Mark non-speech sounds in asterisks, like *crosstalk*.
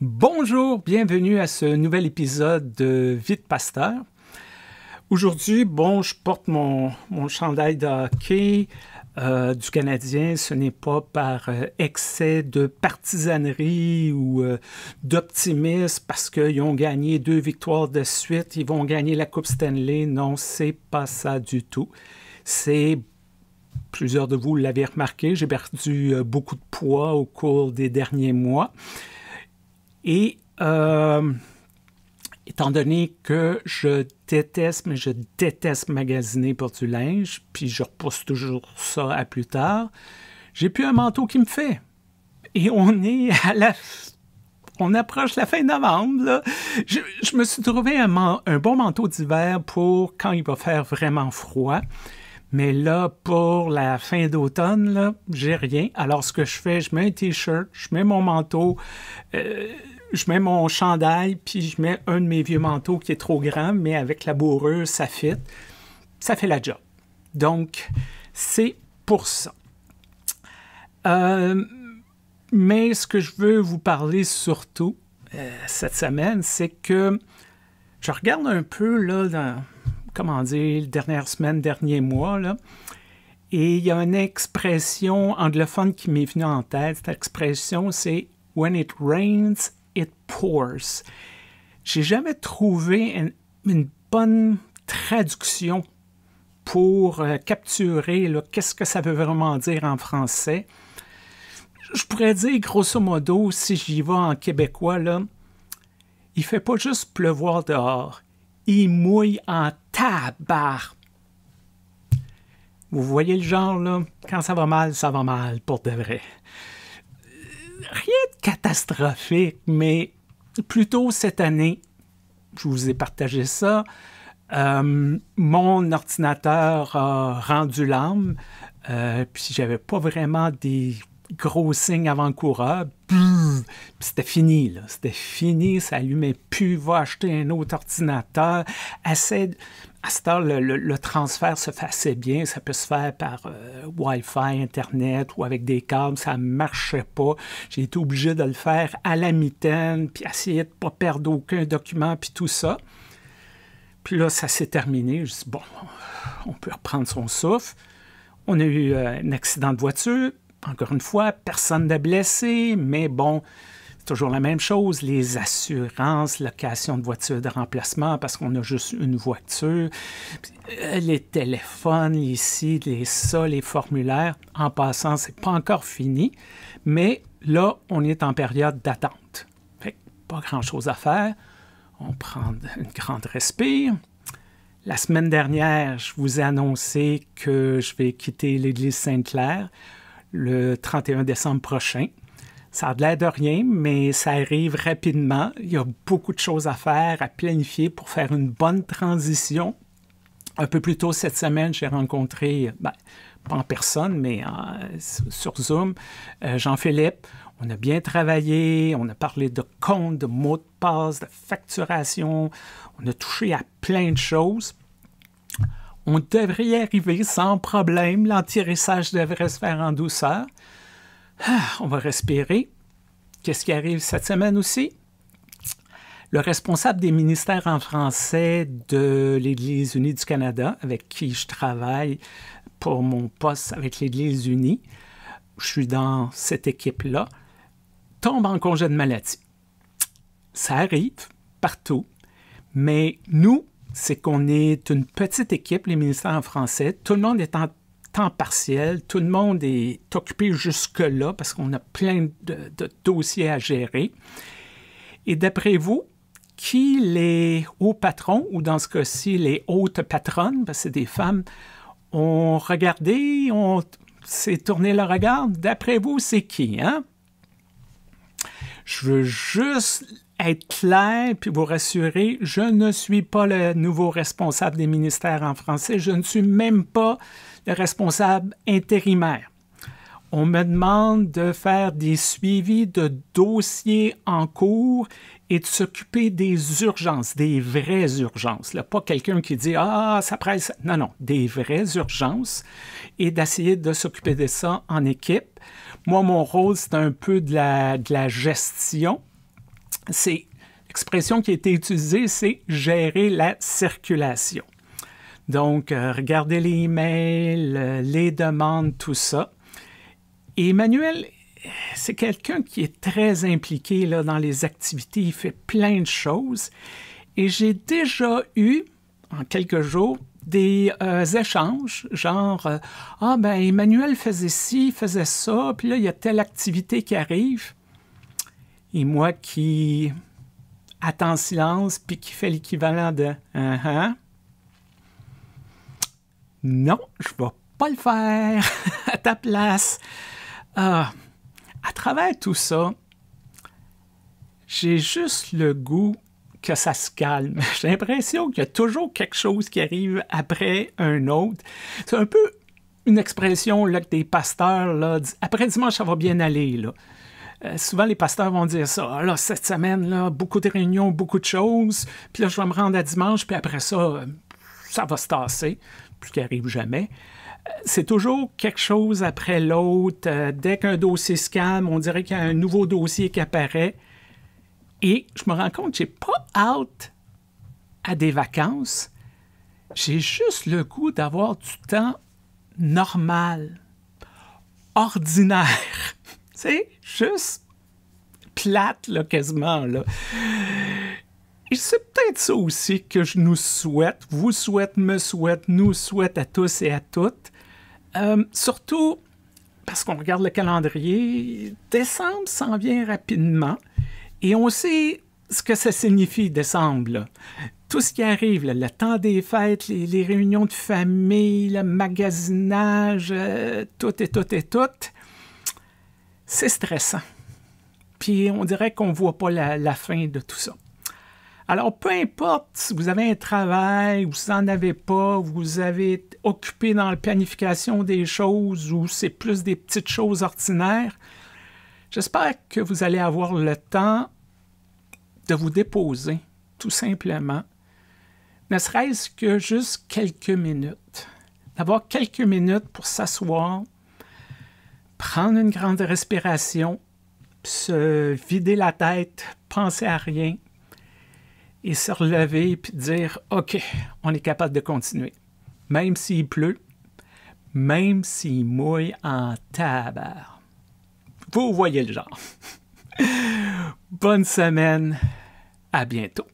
Bonjour, bienvenue à ce nouvel épisode de Vite Pasteur. Aujourd'hui, bon, je porte mon, chandail de hockey euh, du Canadien. Ce n'est pas par euh, excès de partisanerie ou euh, d'optimisme parce qu'ils ont gagné deux victoires de suite, ils vont gagner la Coupe Stanley. Non, c'est pas ça du tout. C'est plusieurs de vous l'avez remarqué, j'ai perdu beaucoup de poids au cours des derniers mois. Et euh, étant donné que je déteste, mais je déteste magasiner pour du linge, puis je repousse toujours ça à plus tard, j'ai plus un manteau qui me fait. Et on est à la... On approche la fin novembre. Je, me suis trouvé un, un bon manteau d'hiver pour quand il va faire vraiment froid. Mais là, pour la fin d'automne, là, j'ai rien. Alors, ce que je fais, je mets un t-shirt, je mets mon manteau, euh, je mets mon chandail, puis je mets un de mes vieux manteaux qui est trop grand, mais avec la bourreuse, ça fit. Ça fait la job. Donc, c'est pour ça. Euh, mais ce que je veux vous parler surtout euh, cette semaine, c'est que je regarde un peu là dans comment dire, dernière semaine, dernier mois. Là. Et il y a une expression anglophone qui m'est venue en tête. Cette expression, c'est When it rains, it pours. J'ai jamais trouvé une, bonne traduction pour euh, capturer qu'est-ce que ça veut vraiment dire en français. Je pourrais dire, grosso modo, si j'y vais en québécois, là, il fait pas juste pleuvoir dehors, il mouille en tabac. Vous voyez le genre, là? Quand ça va mal, ça va mal, pour de vrai. Rien de catastrophique, mais plutôt cette année, je vous ai partagé ça, euh, mon ordinateur a rendu l'âme, euh, puis j'avais pas vraiment des gros signe avant-coureur, c'était fini, là. C'était fini, ça allumait plus, va acheter un autre ordinateur. Assez, à cette heure, le, transfert se fait assez bien. Ça peut se faire par euh, Wi-Fi, Internet ou avec des câbles. Ça ne marchait pas. J'ai été obligé de le faire à la mitaine, puis essayer de ne pas perdre aucun document, puis tout ça. Puis là, ça s'est terminé. Je dis, bon, on peut reprendre son souffle. On a eu euh, un accident de voiture. Encore une fois, personne n'est blessé, mais bon, c'est toujours la même chose. Les assurances, location de voiture de remplacement parce qu'on a juste une voiture, euh, les téléphones, ici, les ça, les formulaires. En passant, c'est pas encore fini, mais là, on est en période d'attente. Pas grand-chose à faire. On prend une grande respire. La semaine dernière, je vous ai annoncé que je vais quitter l'Église Sainte-Claire le 31 décembre prochain. Ça a de l'air de rien, mais ça arrive rapidement. Il y a beaucoup de choses à faire, à planifier pour faire une bonne transition. Un peu plus tôt cette semaine, j'ai rencontré, ben, pas en personne, mais euh, sur Zoom, euh, Jean-Philippe. On a bien travaillé, on a parlé de comptes, de mots de passe, de facturation. On a touché à plein de choses on devrait y arriver sans problème. L'antirissage devrait se faire en douceur. Ah, on va respirer. Qu'est-ce qui arrive cette semaine aussi? Le responsable des ministères en français de l'Église unie du Canada, avec qui je travaille pour mon poste avec l'Église unie, je suis dans cette équipe-là, tombe en congé de maladie. Ça arrive partout, mais nous, c'est qu'on est une petite équipe, les ministères en français. Tout le monde est en temps partiel, tout le monde est occupé jusque-là parce qu'on a plein de, dossiers à gérer. Et d'après vous, qui les hauts patrons, ou dans ce cas-ci, les hautes patronnes, parce que c'est des femmes, ont regardé, ont s'est tourné le regard? D'après vous, c'est qui, hein? Je veux juste être clair puis vous rassurer, je ne suis pas le nouveau responsable des ministères en français, je ne suis même pas le responsable intérimaire. On me demande de faire des suivis de dossiers en cours et de s'occuper des urgences, des vraies urgences. Là, pas quelqu'un qui dit Ah, ça presse. Non, non, des vraies urgences et d'essayer de s'occuper de ça en équipe. Moi, mon rôle, c'est un peu de la, de la gestion c'est l'expression qui a été utilisée, c'est gérer la circulation. Donc, euh, regardez les e-mails, euh, les demandes, tout ça. Emmanuel, c'est quelqu'un qui est très impliqué dans les activités, il fait plein de choses. Et j'ai déjà eu, en quelques jours, des euh, échanges, genre Ah, ben Emmanuel faisait ci, faisait ça, puis là, il y a telle activité qui arrive et moi qui attends silence puis qui fait l'équivalent de uh Non, je ne vais pas le faire *laughs* à ta place. Ah, à travers tout ça, j'ai juste le goût que ça se calme. *laughs* J'ai l'impression qu'il y a toujours quelque chose qui arrive après un autre. C'est un peu une expression que des pasteurs là, après dimanche, ça va bien aller. Là. Euh, souvent les pasteurs vont dire ça. Ah, cette semaine, là, beaucoup de réunions, beaucoup de choses. Puis là, je vais me rendre à dimanche, puis après ça, euh, ça va se tasser, plus qui arrive jamais. Euh, c'est toujours quelque chose après l'autre. Dès qu'un dossier se calme, on dirait qu'il y a un nouveau dossier qui apparaît. Et je me rends compte que n'ai pas hâte à des vacances. J'ai juste le goût d'avoir du temps normal, ordinaire. C'est juste plate, le quasiment. Là. Et c'est peut-être ça aussi que je nous souhaite, vous souhaite, me souhaite, nous souhaite à tous et à toutes. Euh, surtout parce qu'on regarde le calendrier, décembre s'en vient rapidement et on sait ce que ça signifie, décembre. Tout ce qui arrive, le temps des fêtes, les, réunions de famille, le magasinage, euh, tout et tout et tout c'est stressant. Puis on dirait qu'on ne voit pas la, fin de tout ça. Alors, peu importe si vous avez un travail, vous n'en avez pas, vous avez occupé dans la planification des choses ou c'est plus des petites choses ordinaires, j'espère que vous allez avoir le temps de vous déposer, tout simplement, ne serait-ce que juste quelques minutes. D'avoir quelques minutes pour s'asseoir, prendre une grande respiration, se vider la tête, penser à rien et se relever puis dire OK, on est capable de continuer. Même s'il pleut, même s'il mouille en tabac. Vous voyez le genre. *laughs* Bonne semaine, à bientôt.